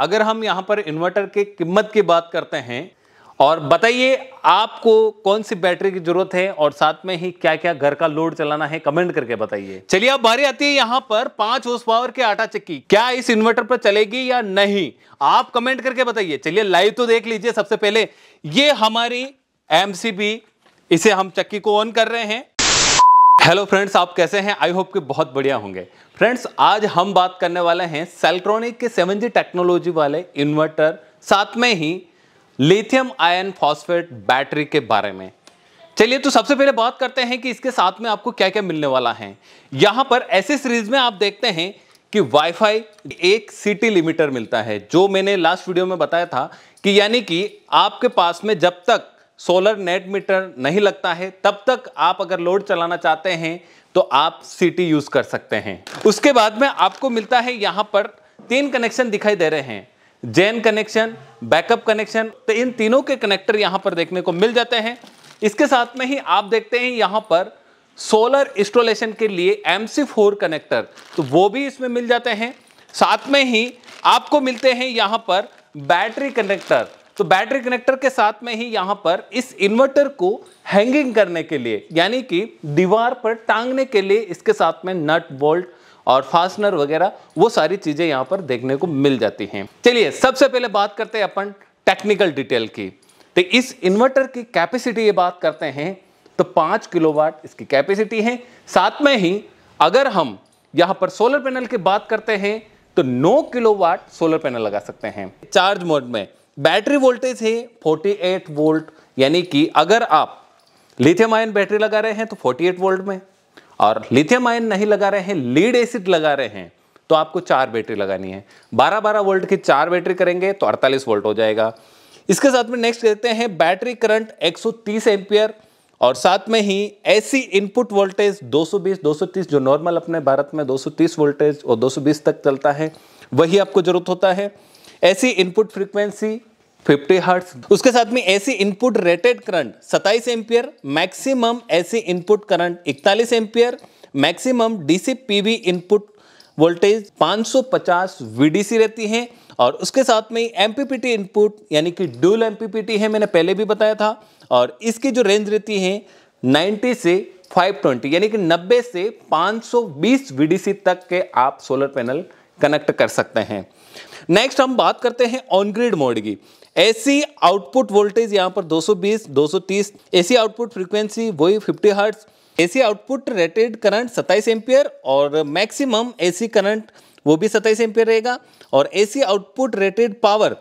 अगर हम यहाँ पर इन्वर्टर के कीमत की बात करते हैं और बताइए आपको कौन सी बैटरी की जरूरत है और साथ में ही क्या क्या घर का लोड चलाना है कमेंट करके बताइए चलिए अब बारी आती है यहाँ पर पांच होस पावर की आटा चक्की क्या इस इन्वर्टर पर चलेगी या नहीं आप कमेंट करके बताइए चलिए लाइव तो देख लीजिए सबसे पहले ये हमारी एमसीबी इसे हम चक्की को ऑन कर रहे हैं हेलो फ्रेंड्स आप कैसे हैं आई होप कि बहुत बढ़िया होंगे फ्रेंड्स आज हम बात करने वाले हैं सेल्ट्रॉनिक के सेवन जी टेक्नोलॉजी वाले इन्वर्टर साथ में ही लिथियम आयन फॉस्फेट बैटरी के बारे में चलिए तो सबसे पहले बात करते हैं कि इसके साथ में आपको क्या क्या मिलने वाला है यहाँ पर ऐसे सीरीज में आप देखते हैं कि वाईफाई एक सिटी लिमिटर मिलता है जो मैंने लास्ट वीडियो में बताया था कि यानी कि आपके पास में जब तक सोलर नेट मीटर नहीं लगता है तब तक आप अगर लोड चलाना चाहते हैं तो आप सिटी यूज़ कर सकते हैं उसके बाद में आपको मिलता है यहाँ पर तीन कनेक्शन दिखाई दे रहे हैं जैन कनेक्शन बैकअप कनेक्शन तो इन तीनों के कनेक्टर यहाँ पर देखने को मिल जाते हैं इसके साथ में ही आप देखते हैं यहाँ पर सोलर इंस्टॉलेशन के लिए एम फोर कनेक्टर तो वो भी इसमें मिल जाते हैं साथ में ही आपको मिलते हैं यहाँ पर बैटरी कनेक्टर तो बैटरी कनेक्टर के साथ में ही यहां पर इस इन्वर्टर को हैंगिंग करने के लिए यानी कि दीवार पर टांगने के लिए इसके साथ में नट बोल्ट और फास्टनर वगैरह वो सारी चीज़ें यहां पर देखने को मिल जाती हैं चलिए सबसे पहले बात करते हैं अपन टेक्निकल डिटेल की तो इस इन्वर्टर की कैपेसिटी ये बात करते हैं तो पांच किलो इसकी कैपेसिटी है साथ में ही अगर हम यहां पर सोलर पैनल की बात करते हैं तो 9 किलोवाट सोलर पैनल लगा सकते हैं चार्ज मोड में बैटरी वोल्टेज है 48 वोल्ट यानी कि अगर आप लिथियम आयन बैटरी लगा रहे हैं तो 48 वोल्ट में और लिथियम आयन नहीं लगा रहे हैं लीड एसिड लगा रहे हैं तो आपको चार बैटरी लगानी है 12 12 वोल्ट की चार बैटरी करेंगे तो 48 वोल्ट हो जाएगा इसके साथ में नेक्स्ट देखते हैं बैटरी करंट 130 एम्पियर और साथ में ही ऐसी इनपुट वोल्टेज 220 230 जो नॉर्मल अपने भारत में 230 वोल्टेज और 220 तक चलता है वही आपको जरूरत होता है ऐसी इनपुट फ्रीक्वेंसी 50 हर्ट्स उसके साथ में AC input rated current 27 ampere maximum AC input current 41 ampere maximum DC PV input voltage 550 VDC रहती है और उसके साथ में एमपीपीटी इनपुट यानी कि ड्यूल एमपीपीटी है मैंने पहले भी बताया था और इसकी जो रेंज रहती है 90 से 520 यानी कि 90 से 520 वीडीसी तक के आप सोलर पैनल कनेक्ट कर सकते हैं नेक्स्ट हम बात करते हैं ऑन मोड की एसी आउटपुट वोल्टेज यहां पर 220, 230, एसी आउटपुट फ्रीक्वेंसी वही 50 hertz AC output rated current 27 ampere और मैक्सिमम एसी करंट वो भी 27 एम्पियर रहेगा और AC output rated power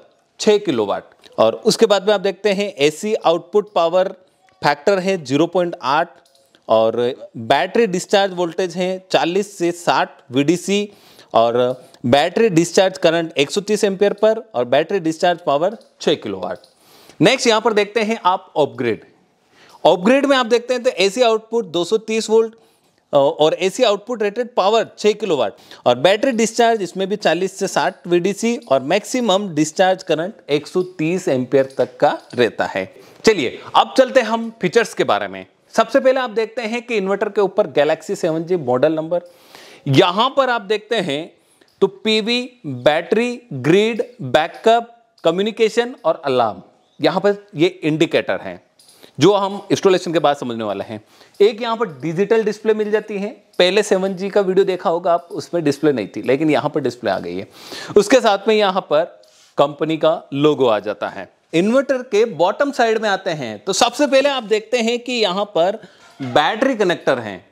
6 kilowatt और उसके बाद में आप देखते हैं एसी आउटपुट पावर फैक्टर है आठ और बैटरी डिस्चार्ज वोल्टेज है चालीस से साठ वीडीसी और बैटरी डिस्चार्ज करंट 130 एम्पियर पर और battery discharge power 6 kilowatt next यहां पर देखते हैं आप ऑपग्रेड ऑपग्रेड में आप देखते हैं तो एसी आउटपुट 230 वोल्ट और AC output rated power 6 kilowatt और बैटरी डिस्चार्ज इसमें भी 40 से 60 वीडीसी और मैक्सिमम डिस्चार्ज करंट 130 एम्पियर तक का रहता है चलिए अब चलते हैं हम फीचर्स के बारे में सबसे पहले आप देखते हैं कि इन्वर्टर के ऊपर Galaxy seven G model number यहां पर आप देखते हैं तो PV battery grid backup communication और अलार्म यहां पर ये इंडिकेटर हैं जो हम इंस्टॉलेशन के बाद समझने वाले हैं एक यहां पर डिजिटल डिस्प्ले मिल जाती है पहले सेवन जी का वीडियो देखा होगा आप उसमें डिस्प्ले नहीं थी लेकिन यहां पर डिस्प्ले आ गई है उसके साथ में यहां पर कंपनी का लोगो आ जाता है इन्वर्टर के बॉटम साइड में आते हैं तो सबसे पहले आप देखते हैं कि यहां पर बैटरी कनेक्टर हैं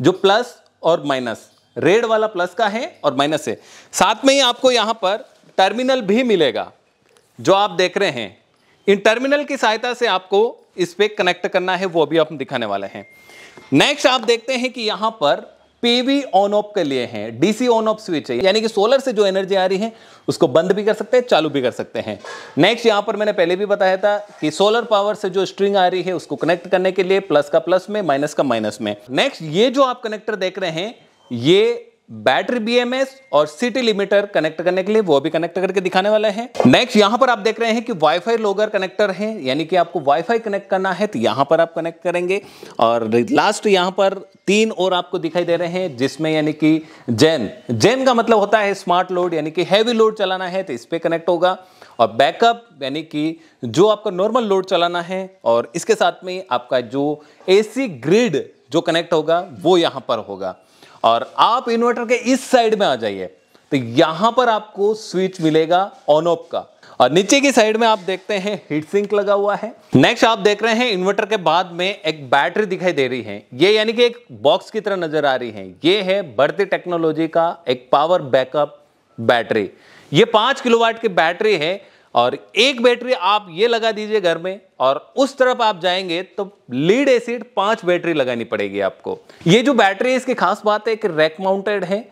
जो प्लस और माइनस रेड वाला प्लस का है और माइनस है साथ में ही आपको यहां पर टर्मिनल भी मिलेगा जो आप देख रहे हैं इन टर्मिनल की सहायता से आपको इस पर कनेक्ट करना है वो भी हम दिखाने वाले हैं नेक्स्ट आप देखते हैं कि यहां पर पीवी ऑन ऑफ के लिए है डीसी ऑन ऑफ स्विच है यानी कि सोलर से जो एनर्जी आ रही है उसको बंद भी कर सकते हैं चालू भी कर सकते हैं नेक्स्ट यहां पर मैंने पहले भी बताया था कि सोलर पावर से जो स्ट्रिंग आ रही है उसको कनेक्ट करने के लिए प्लस का प्लस में माइनस का माइनस में नेक्स्ट ये जो आप कनेक्टर देख रहे हैं ये बैटरी बीएमएस और सिटी लिमिटर कनेक्ट करने के लिए वो भी कनेक्ट करके दिखाने वाले हैं नेक्स्ट यहां पर आप देख रहे हैं कि वाईफाई लोगर कनेक्टर है यानी कि आपको वाईफाई कनेक्ट करना है तो यहां पर आप कनेक्ट करेंगे और लास्ट यहां पर तीन और आपको दिखाई दे रहे हैं जिसमें यानी कि जैन जैन का मतलब होता है स्मार्ट लोड यानी कि हैवी लोड चलाना है तो इस पर कनेक्ट होगा और बैकअप यानी कि जो आपका नॉर्मल लोड चलाना है और इसके साथ में आपका जो एसी ग्रिड जो कनेक्ट होगा वो यहाँ पर होगा और आप इन्वर्टर के इस साइड में आ जाइए तो यहां पर आपको स्विच मिलेगा ऑन ऑफ का और नीचे की साइड में आप देखते हैं हीट सिंक लगा हुआ है नेक्स्ट आप देख रहे हैं इन्वर्टर के बाद में एक बैटरी दिखाई दे रही है ये यानी कि एक बॉक्स की तरह नजर आ रही है ये है बढ़ती टेक्नोलॉजी का एक पावर बैकअप बैटरी ये पांच किलोवाट की बैटरी है और एक बैटरी आप ये लगा दीजिए घर में और उस तरफ आप जाएंगे तो लीड एसिड पांच बैटरी लगानी पड़ेगी आपको ये जो बैटरी है इसकी खास बात है कि रैक माउंटेड है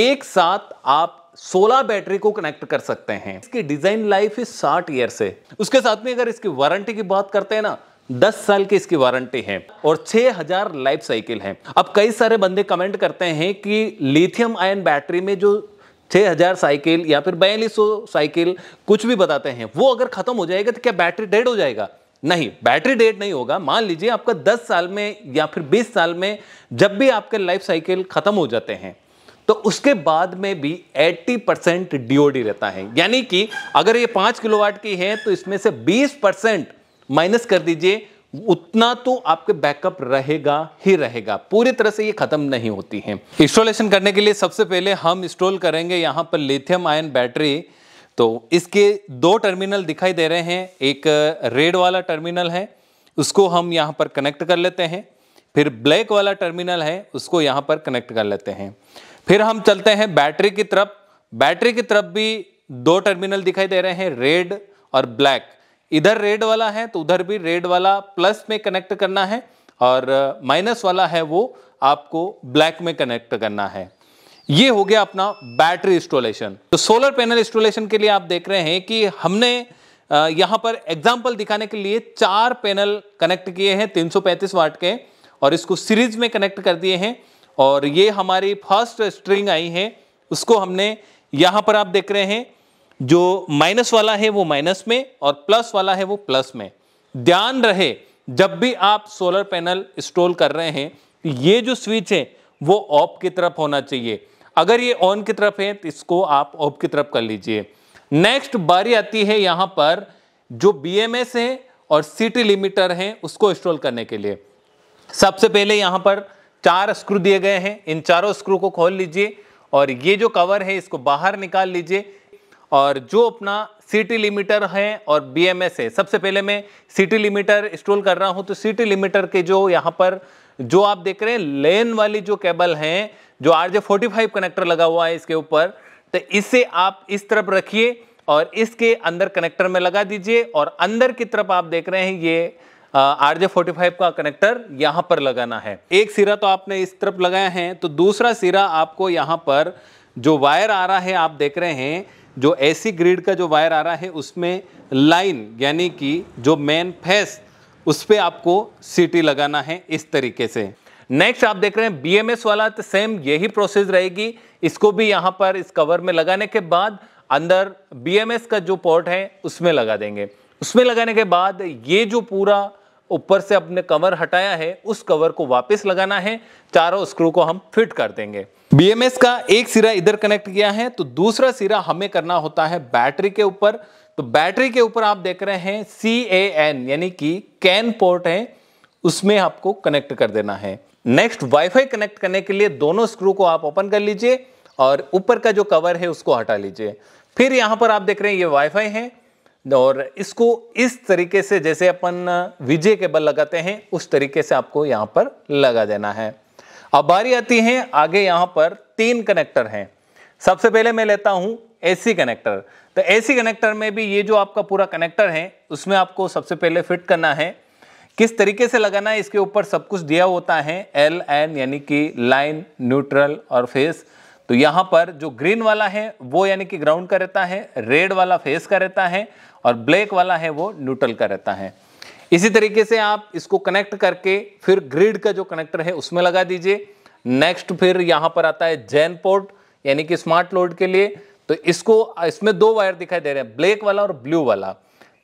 एक साथ आप 16 बैटरी को कनेक्ट कर सकते हैं इसकी डिजाइन लाइफ है साठ ईयर है उसके साथ में अगर इसकी वारंटी की बात करते हैं ना 10 साल की इसकी वारंटी है और 6000 लाइफ साइकिल है अब कई सारे बंदे कमेंट करते हैं कि लिथियम आयन बैटरी में जो 6000 साइकिल या फिर बयालीस साइकिल कुछ भी बताते हैं वो अगर खत्म हो जाएगा तो क्या बैटरी डेड हो जाएगा नहीं बैटरी डेड नहीं होगा मान लीजिए आपका 10 साल में या फिर 20 साल में जब भी आपके लाइफ साइकिल खत्म हो जाते हैं तो उसके बाद में भी 80 परसेंट डीओडी रहता है यानी कि अगर ये पांच किलोवाट की है तो इसमें से 20 परसेंट माइनस कर दीजिए उतना तो आपके बैकअप रहेगा ही रहेगा पूरी तरह से ये खत्म नहीं होती है इंस्टॉलेशन करने के लिए सबसे पहले हम इंस्टॉल करेंगे यहाँ पर लिथियम आयन बैटरी तो इसके दो टर्मिनल दिखाई दे रहे हैं एक रेड वाला टर्मिनल है उसको हम यहाँ पर कनेक्ट कर लेते हैं फिर ब्लैक वाला टर्मिनल है उसको यहाँ पर कनेक्ट कर लेते हैं फिर हम चलते हैं बैटरी की तरफ बैटरी की तरफ भी दो टर्मिनल दिखाई दे रहे हैं रेड और ब्लैक इधर रेड वाला है तो उधर भी रेड वाला प्लस में कनेक्ट करना है और माइनस वाला है वो आपको ब्लैक में कनेक्ट करना है ये हो गया अपना बैटरी इंस्टॉलेशन तो सोलर पैनल इंस्टॉलेशन के लिए आप देख रहे हैं कि हमने यहाँ पर एग्जाम्पल दिखाने के लिए चार पैनल कनेक्ट किए हैं 335 वाट के और इसको सीरीज में कनेक्ट कर दिए हैं और ये हमारी फर्स्ट स्ट्रिंग आई है उसको हमने यहाँ पर आप देख रहे हैं जो माइनस वाला है वो माइनस में और प्लस वाला है वो प्लस में ध्यान रहे जब भी आप सोलर पैनल इंस्टॉल कर रहे हैं तो ये जो स्विच है वो ऑफ की तरफ होना चाहिए अगर ये ऑन की तरफ है तो इसको आप ऑफ की तरफ कर लीजिए नेक्स्ट बारी आती है यहाँ पर जो बी एम एस है और सिटी लिमिटर है उसको इंस्टॉल करने के लिए सबसे पहले यहाँ पर चार स्क्रू दिए गए हैं इन चारों स्क्रू को खोल लीजिए और ये जो कवर है इसको बाहर निकाल लीजिए और जो अपना सिटी लिमिटर है और बी एम एस है सबसे पहले मैं सिटी लिमिटर इंस्टॉल कर रहा हूं तो सिटी लिमिटर के जो यहां पर जो आप देख रहे हैं लेन वाली जो केबल हैं जो R J forty five connector लगा हुआ है इसके ऊपर तो इसे आप इस तरफ रखिए और इसके अंदर कनेक्टर में लगा दीजिए और अंदर की तरफ आप देख रहे हैं ये आर जे फोर्टी फाइव का कनेक्टर यहाँ पर लगाना है एक सिरा तो आपने इस तरफ लगाया है तो दूसरा सिरा आपको यहाँ पर जो वायर आ रहा है आप देख रहे हैं जो एसी ग्रिड का जो वायर आ रहा है उसमें लाइन यानी कि जो मेन फेस उस पर आपको सीटी लगाना है इस तरीके से नेक्स्ट आप देख रहे हैं बीएमएस वाला तो सेम यही प्रोसेस रहेगी इसको भी यहाँ पर इस कवर में लगाने के बाद अंदर बीएमएस का जो पोर्ट है उसमें लगा देंगे उसमें लगाने के बाद ये जो पूरा ऊपर से अपने कवर हटाया है उस कवर को वापस लगाना है चारों स्क्रू को हम फिट कर देंगे बीएमएस का एक सिरा इधर कनेक्ट किया है तो दूसरा सिरा हमें करना होता है बैटरी के ऊपर तो बैटरी के ऊपर आप देख रहे हैं सी ए एन यानी कि कैन पोर्ट है उसमें आपको कनेक्ट कर देना है नेक्स्ट वाईफाई कनेक्ट करने के लिए दोनों स्क्रू को आप ओपन कर लीजिए और ऊपर का जो कवर है उसको हटा लीजिए फिर यहां पर आप देख रहे हैं ये वाईफाई है और इसको इस तरीके से जैसे अपन विजय के बल लगाते हैं उस तरीके से आपको यहाँ पर लगा देना है अब बारी आती है आगे यहाँ पर तीन कनेक्टर हैं सबसे पहले मैं लेता हूँ एसी कनेक्टर तो एसी कनेक्टर में भी ये जो आपका पूरा कनेक्टर है उसमें आपको सबसे पहले फिट करना है किस तरीके से लगाना है इसके ऊपर सब कुछ दिया होता है एल एन यानी कि लाइन न्यूट्रल और फेस तो यहाँ पर जो ग्रीन वाला है वो यानी कि ग्राउंड का रहता है रेड वाला फेस का रहता है और ब्लैक वाला है वो न्यूट्रल का रहता है इसी तरीके से आप इसको कनेक्ट करके फिर ग्रिड का जो कनेक्टर है उसमें लगा दीजिए नेक्स्ट फिर यहाँ पर आता है जैन पोर्ट यानी कि स्मार्ट लोड के लिए तो इसको इसमें दो वायर दिखाई दे रहे हैं ब्लैक वाला और ब्लू वाला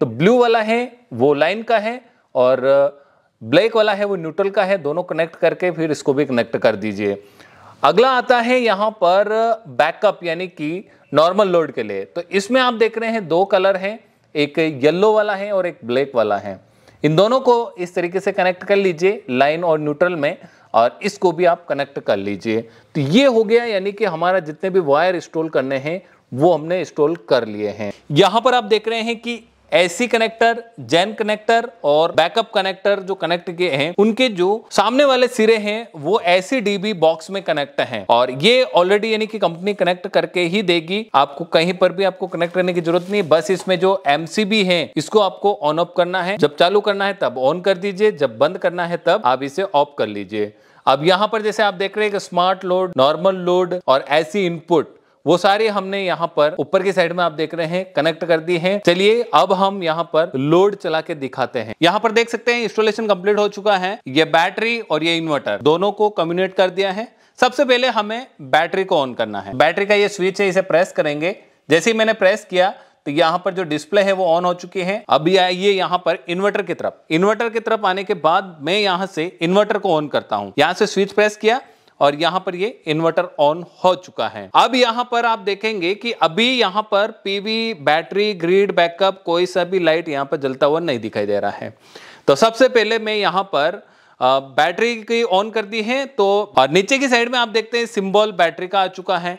तो ब्लू वाला है वो लाइन का है और ब्लैक वाला है वो न्यूट्रल का है दोनों कनेक्ट करके फिर इसको भी कनेक्ट कर दीजिए अगला आता है यहां पर बैकअप यानी कि नॉर्मल लोड के लिए तो इसमें आप देख रहे हैं दो कलर हैं एक येलो वाला है और एक ब्लैक वाला है इन दोनों को इस तरीके से कनेक्ट कर लीजिए लाइन और न्यूट्रल में और इसको भी आप कनेक्ट कर लीजिए तो ये हो गया यानी कि हमारा जितने भी वायर इंस्टॉल करने हैं वो हमने इंस्टॉल कर लिए हैं यहां पर आप देख रहे हैं कि एसी कनेक्टर जैन कनेक्टर और बैकअप कनेक्टर जो कनेक्ट किए हैं उनके जो सामने वाले सिरे हैं वो एसी डीबी बॉक्स में कनेक्ट हैं और ये ऑलरेडी यानी कि कंपनी कनेक्ट करके ही देगी आपको कहीं पर भी आपको कनेक्ट करने की जरूरत नहीं बस इसमें जो एमसीबी है इसको आपको ऑन ऑफ करना है जब चालू करना है तब ऑन कर दीजिए जब बंद करना है तब आप इसे ऑफ कर लीजिए अब यहाँ पर जैसे आप देख रहे हैं कि स्मार्ट लोड नॉर्मल लोड और ऐसी इनपुट वो सारे हमने यहाँ पर ऊपर की साइड में आप देख रहे हैं कनेक्ट कर दी है चलिए अब हम यहाँ पर लोड चला के दिखाते हैं यहाँ पर देख सकते हैं इंस्टॉलेशन कंप्लीट हो चुका है ये बैटरी और ये इन्वर्टर दोनों को कम्युनिकेट कर दिया है सबसे पहले हमें बैटरी को ऑन करना है बैटरी का ये स्विच है इसे प्रेस करेंगे जैसे ही मैंने प्रेस किया तो यहाँ पर जो डिस्प्ले है वो ऑन हो चुकी है अब ये यहाँ पर इन्वर्टर की तरफ इन्वर्टर की तरफ आने के बाद मैं यहाँ से इन्वर्टर को ऑन करता हूँ यहाँ से स्विच प्रेस किया और यहां पर ये इन्वर्टर ऑन हो चुका है अब यहां पर आप देखेंगे कि अभी यहां पर पीवी बैटरी ग्रिड बैकअप कोई सा भी लाइट यहां पर जलता हुआ नहीं दिखाई दे रहा है तो सबसे पहले मैं यहां पर बैटरी की ऑन कर दी है तो और नीचे की साइड में आप देखते हैं सिंबल बैटरी का आ चुका है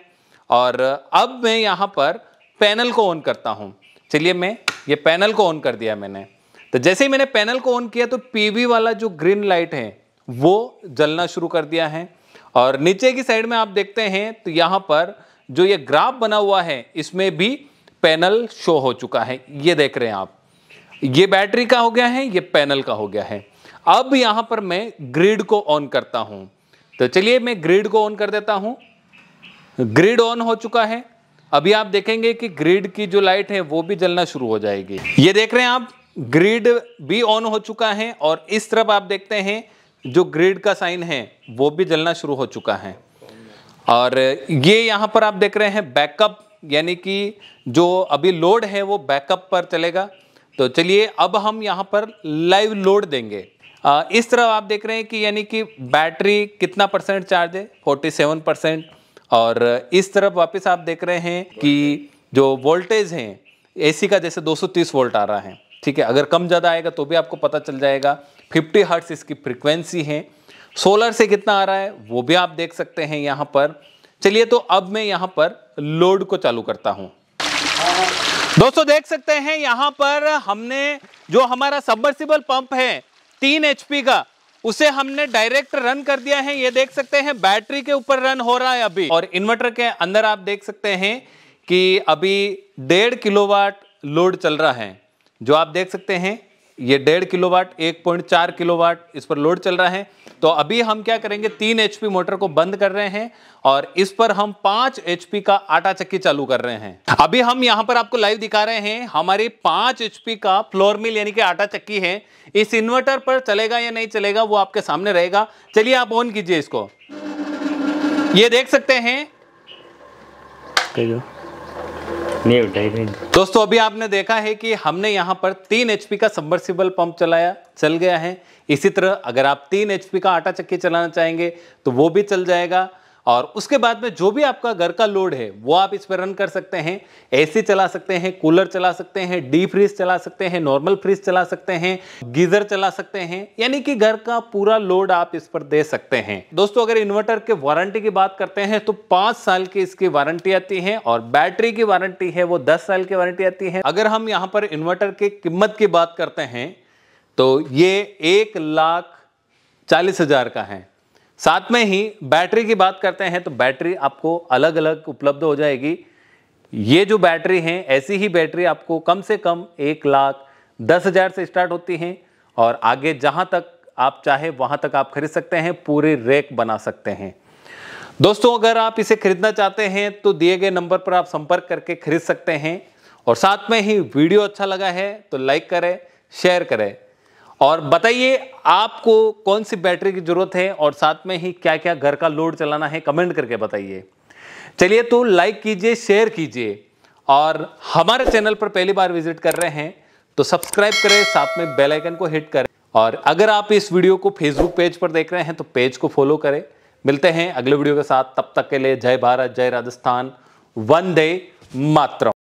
और अब मैं यहां पर पैनल को ऑन करता हूं चलिए मैं ये पैनल को ऑन कर दिया मैंने तो जैसे ही मैंने पैनल को ऑन किया तो पीवी वाला जो ग्रीन लाइट है वो जलना शुरू कर दिया है और नीचे की साइड में आप देखते हैं तो यहाँ पर जो ये ग्राफ बना हुआ है इसमें भी पैनल शो हो चुका है ये देख रहे हैं आप ये बैटरी का हो गया है ये पैनल का हो गया है अब यहाँ पर मैं ग्रिड को ऑन करता हूँ तो चलिए मैं ग्रिड को ऑन कर देता हूँ ग्रिड ऑन हो चुका है अभी आप देखेंगे कि ग्रिड की जो लाइट है वो भी जलना शुरू हो जाएगी ये देख रहे हैं आप ग्रिड भी ऑन हो चुका है और इस तरफ आप देखते हैं जो ग्रिड का साइन है वो भी जलना शुरू हो चुका है और ये यहाँ पर आप देख रहे हैं बैकअप यानी कि जो अभी लोड है वो बैकअप पर चलेगा तो चलिए अब हम यहाँ पर लाइव लोड देंगे आ, इस तरह आप देख रहे हैं कि यानी कि बैटरी कितना परसेंट चार्ज है 47 परसेंट और इस तरफ वापस आप देख रहे हैं कि जो वोल्टेज हैं एसी का जैसे 230 वोल्ट आ रहा है ठीक है अगर कम ज़्यादा आएगा तो भी आपको पता चल जाएगा फिफ्टी हर्ट्स इसकी फ्रिक्वेंसी है सोलर से कितना आ रहा है वो भी आप देख सकते हैं यहाँ पर चलिए तो अब मैं यहाँ पर लोड को चालू करता हूँ दोस्तों देख सकते हैं यहाँ पर हमने जो हमारा सबमर्सिबल पंप है तीन एच का उसे हमने डायरेक्ट रन कर दिया है ये देख सकते हैं बैटरी के ऊपर रन हो रहा है अभी और इन्वर्टर के अंदर आप देख सकते हैं कि अभी डेढ़ किलोवाट लोड चल रहा है जो आप देख सकते हैं ये डेढ़ किलो वाट एक पॉइंट चार किलो वाट इस पर लोड चल रहा है तो अभी हम क्या करेंगे तीन एच मोटर को बंद कर रहे हैं और इस पर हम पांच एच का आटा चक्की चालू कर रहे हैं अभी हम यहां पर आपको लाइव दिखा रहे हैं हमारी पांच एच का फ्लोर मिल यानी कि आटा चक्की है इस इन्वर्टर पर चलेगा या नहीं चलेगा वो आपके सामने रहेगा चलिए आप ऑन कीजिए इसको ये देख सकते हैं दोस्तों अभी आपने देखा है कि हमने यहाँ पर तीन एच का सबमर्सिबल पंप चलाया चल गया है इसी तरह अगर आप तीन एच का आटा चक्की चलाना चाहेंगे तो वो भी चल जाएगा और उसके बाद में जो भी आपका घर का लोड है वो आप इस पर रन कर सकते हैं एसी चला सकते हैं कूलर चला सकते हैं डी फ्रिज चला सकते हैं नॉर्मल फ्रिज चला सकते हैं गीजर चला सकते हैं यानी कि घर का पूरा लोड आप इस पर दे सकते हैं दोस्तों अगर इन्वर्टर के वारंटी की बात करते हैं तो पांच साल की इसकी वारंटी आती है और बैटरी की वारंटी है वो दस साल की वारंटी आती है अगर हम यहाँ पर इन्वर्टर की कीमत की बात करते हैं तो ये एक लाख चालीस हजार का है साथ में ही बैटरी की बात करते हैं तो बैटरी आपको अलग अलग उपलब्ध हो जाएगी ये जो बैटरी हैं ऐसी ही बैटरी आपको कम से कम एक लाख दस हज़ार से स्टार्ट होती हैं और आगे जहां तक आप चाहे वहां तक आप खरीद सकते हैं पूरे रैक बना सकते हैं दोस्तों अगर आप इसे खरीदना चाहते हैं तो दिए गए नंबर पर आप संपर्क करके खरीद सकते हैं और साथ में ही वीडियो अच्छा लगा है तो लाइक करें शेयर करें और बताइए आपको कौन सी बैटरी की ज़रूरत है और साथ में ही क्या क्या घर का लोड चलाना है कमेंट करके बताइए चलिए तो लाइक कीजिए शेयर कीजिए और हमारे चैनल पर पहली बार विजिट कर रहे हैं तो सब्सक्राइब करें साथ में बेल आइकन को हिट करें और अगर आप इस वीडियो को फेसबुक पेज पर देख रहे हैं तो पेज को फॉलो करें मिलते हैं अगले वीडियो के साथ तब तक के लिए जय भारत जय राजस्थान वंदे मातरम